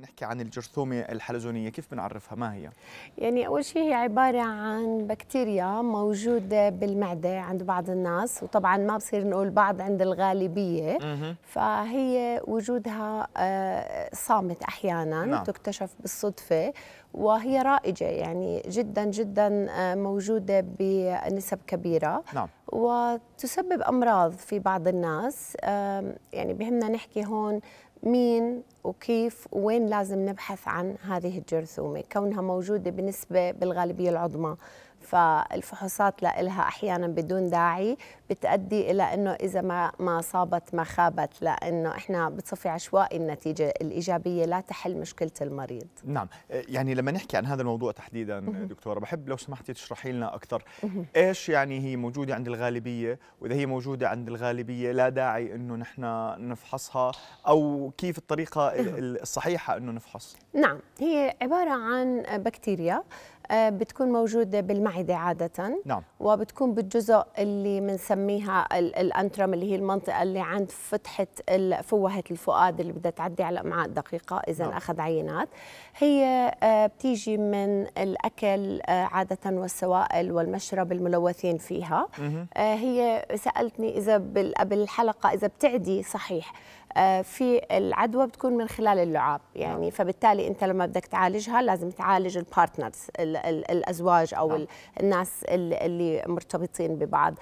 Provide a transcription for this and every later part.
بنحكي عن الجرثومة الحلزونية كيف بنعرفها ما هي؟ يعني أول شيء هي عبارة عن بكتيريا موجودة بالمعدة عند بعض الناس وطبعا ما بصير نقول بعض عند الغالبية فهي وجودها آه، صامت أحيانا نعم. تكتشف بالصدفة وهي رائجة يعني جدا جدا آه، موجودة بنسب كبيرة نعم. وتسبب أمراض في بعض الناس يعني بهمنا نحكي هون مين وكيف وين لازم نبحث عن هذه الجرثومة كونها موجودة بنسبة بالغالبية العظمى فالفحوصات لها احيانا بدون داعي بتؤدي الى انه اذا ما ما صابت ما خابت لانه احنا بتصفي عشوائي النتيجه الايجابيه لا تحل مشكله المريض. نعم، آه، يعني لما نحكي عن هذا الموضوع تحديدا دكتوره بحب لو سمحتي تشرحي لنا اكثر ايش يعني هي موجوده عند الغالبيه واذا هي موجوده عند الغالبيه لا داعي انه نحن نفحصها او كيف الطريقه الصحيحه انه نفحص؟ نعم، هي عباره عن بكتيريا آه، بتكون موجودة بالمعدة عادة نعم. وبتكون بالجزء اللي بنسميها الأنترم اللي هي المنطقة اللي عند فتحة فوهة الفؤاد اللي بدها تعدي على الأمعاء الدقيقة إذا نعم. أخذ عينات هي آه، بتيجي من الأكل آه، عادة والسوائل والمشرب الملوثين فيها مه. هي سألتني إذا قبل الحلقة إذا بتعدي صحيح آه، في العدوى بتكون من خلال اللعاب يعني نعم. فبالتالي انت لما بدك تعالجها لازم تعالج البارتنرز الـ الـ الازواج او نعم. الناس اللي مرتبطين ببعض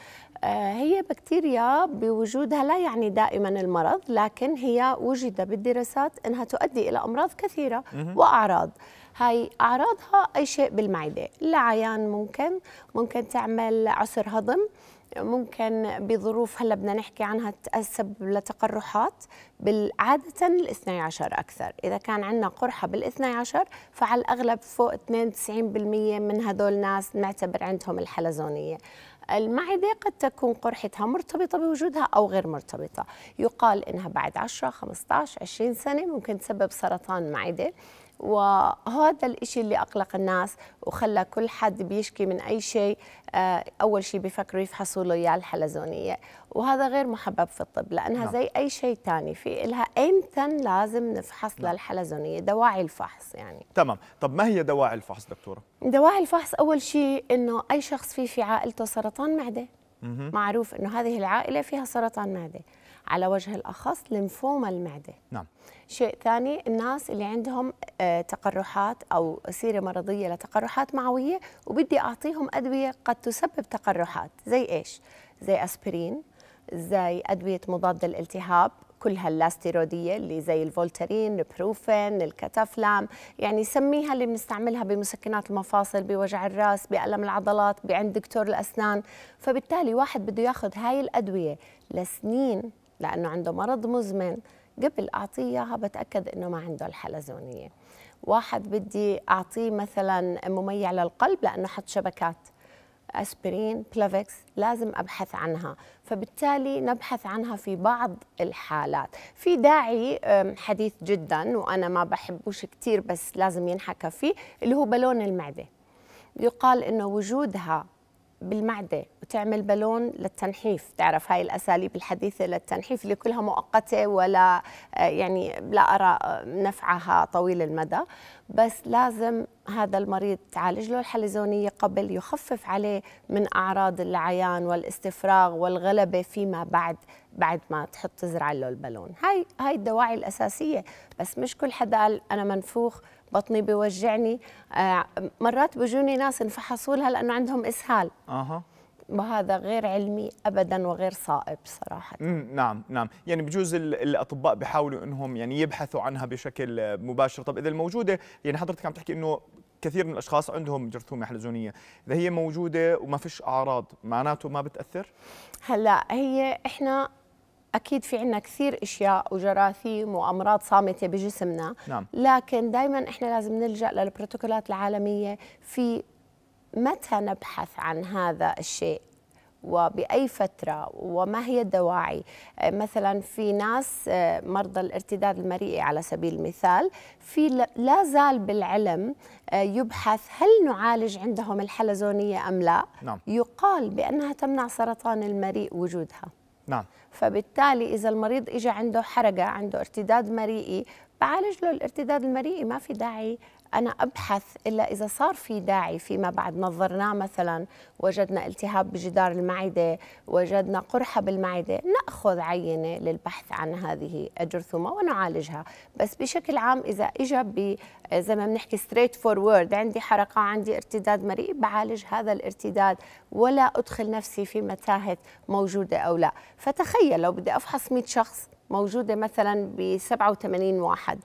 آه، هي بكتيريا بوجودها لا يعني دائما المرض لكن هي وجد بالدراسات انها تؤدي الى امراض كثيره واعراض هاي اعراضها اي شيء بالمعده العيان ممكن ممكن تعمل عسر هضم ممكن بظروف هلا بدنا نحكي عنها تسبب لتقرحات عادة الاثني عشر أكثر إذا كان عندنا قرحة بالاثني عشر فعلى الأغلب فوق 92% من هدول الناس نعتبر عندهم الحلزونية المعدة قد تكون قرحتها مرتبطة بوجودها أو غير مرتبطة يقال إنها بعد 10 15 20 سنة ممكن تسبب سرطان معدة وهذا الإشي اللي أقلق الناس وخلى كل حد بيشكي من أي شيء آه، أول شيء بيفكروا يفحصوا له إياه الحلزونية وهذا غير محبب في الطب لأنها نعم. زي أي شيء تاني في إلها أيمتى لازم نفحص نعم. للحلزونية دواعي الفحص يعني تمام طب ما هي دواعي الفحص دكتورة؟ دواعي الفحص أول شيء أنه أي شخص فيه في عائلته سرطان معدة معروف أنه هذه العائلة فيها سرطان معدة على وجه الأخص لمفوما المعدة نعم شيء ثاني الناس اللي عندهم آه، تقرحات أو سيرة مرضية لتقرحات معوية وبدي أعطيهم أدوية قد تسبب تقرحات زي إيش؟ زي أسبرين زي أدوية مضاد الالتهاب كلها اللاستيرودية اللي زي الفولترين البروفين الكتافلام يعني سميها اللي بنستعملها بمسكنات المفاصل بوجع الراس بألم العضلات بعند دكتور الأسنان فبالتالي واحد بده ياخذ هاي الأدوية لسنين لأنه عنده مرض مزمن قبل أعطيه إياها بتأكد إنه ما عنده الحلزونية واحد بدي أعطيه مثلا مميع للقلب لأنه حط شبكات أسبرين بلافكس لازم أبحث عنها فبالتالي نبحث عنها في بعض الحالات في داعي حديث جدا وأنا ما بحبوش كثير بس لازم ينحكى فيه اللي هو بالون المعدة يقال أنه وجودها بالمعدة وتعمل بالون للتنحيف تعرف هاي الأساليب الحديثة للتنحيف اللي كلها مؤقتة ولا آه، يعني لا أرى آه، نفعها طويل المدى بس لازم هذا المريض تعالج له الحلزونية قبل يخفف عليه من أعراض العيان والاستفراغ والغلبة فيما بعد بعد ما تحط تزرع له البالون هاي هاي الدواعي الأساسية بس مش كل حدا قال أنا منفوخ بطني بيوجعني آه، مرات بيجوني ناس انفحصوا لها لانه عندهم اسهال اها وهذا غير علمي ابدا وغير صائب صراحه نعم نعم يعني بجوز الاطباء بيحاولوا انهم يعني يبحثوا عنها بشكل مباشر طب اذا الموجوده يعني حضرتك عم تحكي انه كثير من الاشخاص عندهم جرثومه حلزونيه اذا هي موجوده وما فيش اعراض معناته ما بتاثر هلا هي احنا اكيد في عندنا كثير اشياء وجراثيم وامراض صامته بجسمنا نعم. لكن دائما احنا لازم نلجا للبروتوكولات العالميه في متى نبحث عن هذا الشيء وبأي فترة وما هي الدواعي مثلا في ناس مرضى الارتداد المريئي على سبيل المثال في لا زال بالعلم يبحث هل نعالج عندهم الحلزونية أم لا نعم. يقال بأنها تمنع سرطان المريء وجودها نعم فبالتالي اذا المريض اجى عنده حرقه عنده ارتداد مريئي بعالج له الارتداد المريئي ما في داعي انا ابحث الا اذا صار في داعي فيما بعد نظرناه مثلا وجدنا التهاب بجدار المعده وجدنا قرحه بالمعده ناخذ عينه للبحث عن هذه الجرثومه ونعالجها بس بشكل عام اذا اجى زي ما بنحكي ستريت فورورد عندي حرقه عندي ارتداد مريء بعالج هذا الارتداد ولا ادخل نفسي في متاهه موجوده او لا فتخيل لو بدي افحص 100 شخص موجوده مثلا ب 87 واحد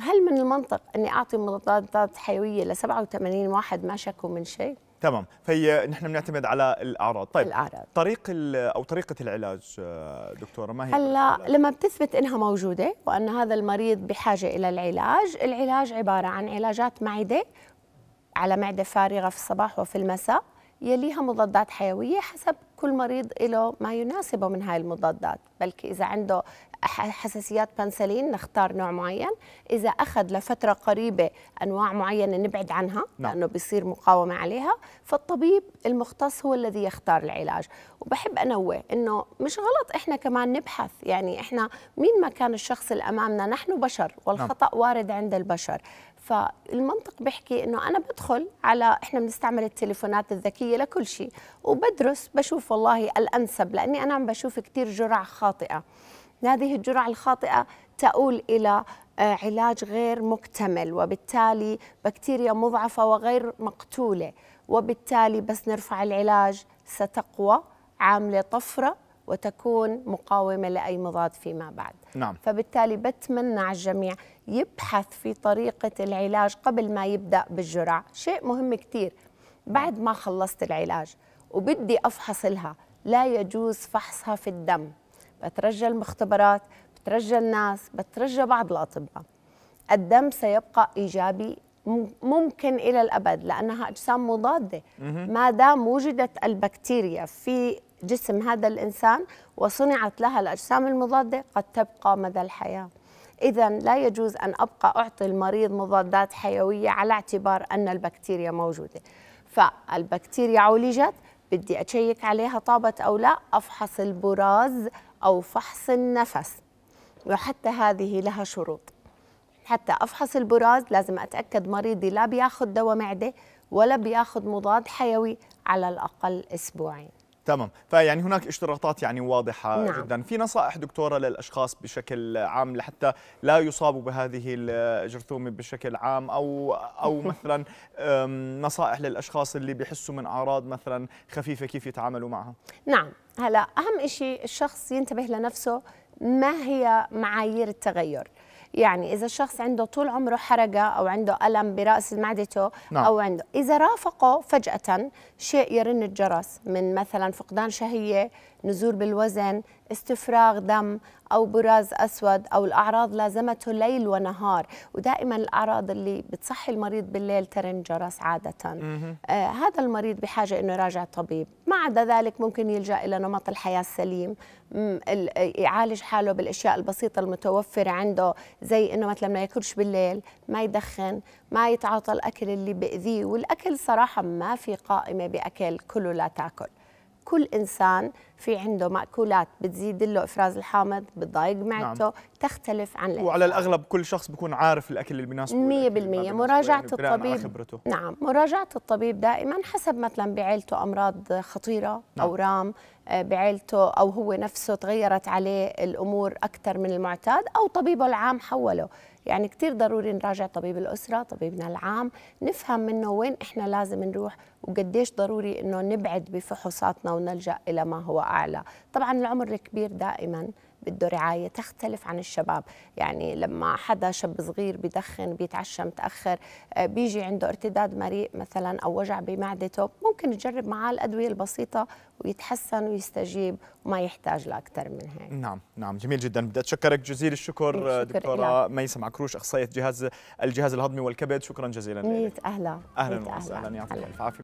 هل من المنطق اني اعطي مضادات حيويه ل 87 واحد ما شكوا من شيء؟ تمام فهي نحن بنعتمد على الاعراض طيب الاعراض طريق او طريقه العلاج آه، دكتوره ما هي هلا لما بتثبت انها موجوده وان هذا المريض بحاجه الى العلاج العلاج عباره عن علاجات معده على معده فارغه في الصباح وفي المساء يليها مضادات حيويه حسب كل مريض له ما يناسبه من هاي المضادات بلكي اذا عنده حساسيات بنسلين نختار نوع معين إذا أخذ لفترة قريبة أنواع معينة نبعد عنها نعم. لأنه بيصير مقاومة عليها فالطبيب المختص هو الذي يختار العلاج وبحب أنوه أنه مش غلط إحنا كمان نبحث يعني إحنا مين ما كان الشخص اللي أمامنا نحن بشر والخطأ نعم. وارد عند البشر فالمنطق بيحكي انه انا بدخل على احنا بنستعمل التليفونات الذكيه لكل شيء وبدرس بشوف والله الانسب لاني انا عم بشوف كثير جرعه خاطئه هذه الجرعة الخاطئة تؤول إلى آه، علاج غير مكتمل وبالتالي بكتيريا مضعفة وغير مقتولة وبالتالي بس نرفع العلاج ستقوى عاملة طفرة وتكون مقاومة لأي مضاد فيما بعد نعم. فبالتالي بتمنى على الجميع يبحث في طريقة العلاج قبل ما يبدأ بالجرعة شيء مهم كتير بعد ما خلصت العلاج وبدي أفحص لها لا يجوز فحصها في الدم بترجى المختبرات بترجى الناس بترجى بعض الأطباء الدم سيبقى إيجابي ممكن إلى الأبد لأنها أجسام مضادة ما دام وجدت البكتيريا في جسم هذا الإنسان وصنعت لها الأجسام المضادة قد تبقى مدى الحياة إذا لا يجوز أن أبقى أعطي المريض مضادات حيوية على اعتبار أن البكتيريا موجودة فالبكتيريا عولجت بدي أشيك عليها طابت أو لا أفحص البراز أو فحص النفس وحتى هذه لها شروط حتى أفحص البراز لازم أتأكد مريضي لا بياخد دواء معدة ولا بياخد مضاد حيوي على الأقل أسبوعين تمام فيعني هناك اشتراطات يعني واضحة نعم. جدا في نصائح دكتورة للأشخاص بشكل عام لحتى لا يصابوا بهذه الجرثومة بشكل عام أو أو مثلا نصائح للأشخاص اللي بيحسوا من أعراض مثلا خفيفة كيف يتعاملوا معها نعم هلا أهم شيء الشخص ينتبه لنفسه ما هي معايير التغير يعني إذا الشخص عنده طول عمره حرقه أو عنده ألم برأس معدته نعم. أو عنده إذا رافقه فجأة شيء يرن الجرس من مثلا فقدان شهية نزول بالوزن استفراغ دم أو براز أسود أو الأعراض لازمته ليل ونهار ودائما الأعراض اللي بتصحي المريض بالليل ترن جرس عادة آه هذا المريض بحاجة أنه يراجع طبيب بعد ذلك ممكن يلجأ إلى نمط الحياة السليم يعالج حاله بالأشياء البسيطة المتوفرة عنده زي إنه مثلا ما ياكلش بالليل ما يدخن ما يتعاطى الأكل اللي بأذيه والأكل صراحة ما في قائمة بأكل كله لا تاكل كل إنسان في عنده مأكولات بتزيد له إفراز الحامض بتضايق نعم. معدته نعم. تختلف عن الأكل. وعلى الأغلب كل شخص بيكون عارف الأكل اللي بيناسبه 100% يعني مراجعة الطبيب خبرته. نعم مراجعة الطبيب دائما حسب مثلا بعيلته أمراض خطيرة نعم. أورام آه، بعيلته أو هو نفسه تغيرت عليه الأمور أكثر من المعتاد أو طبيبه العام حوله يعني كثير ضروري نراجع طبيب الأسرة طبيبنا العام نفهم منه وين إحنا لازم نروح وقديش ضروري أنه نبعد بفحوصاتنا ونلجأ إلى ما هو أعلى طبعا العمر الكبير دائما بده رعايه تختلف عن الشباب يعني لما حدا شاب صغير بدخن بيتعشى متاخر آه، بيجي عنده ارتداد مريء مثلا او وجع بمعدته ممكن تجرب معاه الادويه البسيطه ويتحسن ويستجيب وما يحتاج لاكثر من هيك نعم نعم جميل جدا بدي اتشكرك جزيل الشكر آه، دكتوره ميسة معكروش اخصائيه جهاز الجهاز الهضمي والكبد شكرا جزيلا لك اهلا اهلا وسهلا يعطيك الف عافيه